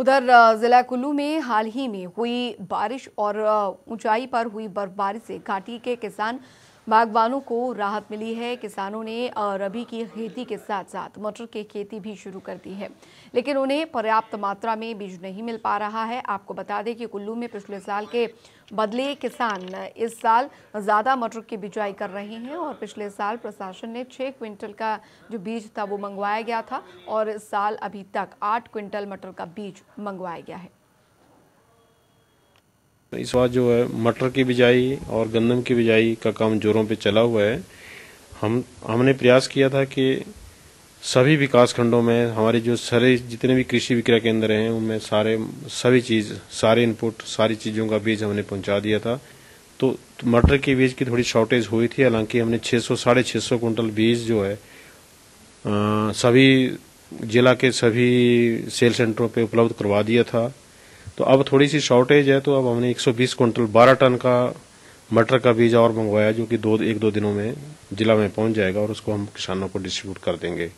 उधर ज़िला कुल्लू में हाल ही में हुई बारिश और ऊंचाई पर हुई बर्फबारी से घाटी के किसान बागवानों को राहत मिली है किसानों ने रबी की खेती के साथ साथ मटर की खेती भी शुरू कर दी है लेकिन उन्हें पर्याप्त मात्रा में बीज नहीं मिल पा रहा है आपको बता दें कि कुल्लू में पिछले साल के बदले किसान इस साल ज़्यादा मटर की बिजाई कर रहे हैं और पिछले साल प्रशासन ने छः क्विंटल का जो बीज था वो मंगवाया गया था और इस साल अभी तक आठ क्विंटल मटर का बीज मंगवाया गया है इस बार जो है मटर की बिजाई और गंदम की बिजाई का काम जोरों पे चला हुआ है हम हमने प्रयास किया था कि सभी विकास खंडों में हमारे जो सारे जितने भी कृषि विक्रय केंद्र हैं उनमें सारे सभी चीज़ सारे इनपुट सारी चीज़ों का बीज हमने पहुंचा दिया था तो मटर के बीज की थोड़ी शॉर्टेज हुई थी हालांकि हमने 600 सौ साढ़े छः सौ कुंटल बीज जो है आ, सभी जिला के सभी सेल सेंटरों पे उपलब्ध करवा दिया था तो अब थोड़ी सी शॉर्टेज है तो अब हमने 120 क्विंटल 12 टन का मटर का बीज और मंगवाया जो कि दो एक दो दिनों में जिला में पहुंच जाएगा और उसको हम किसानों को डिस्ट्रीब्यूट कर देंगे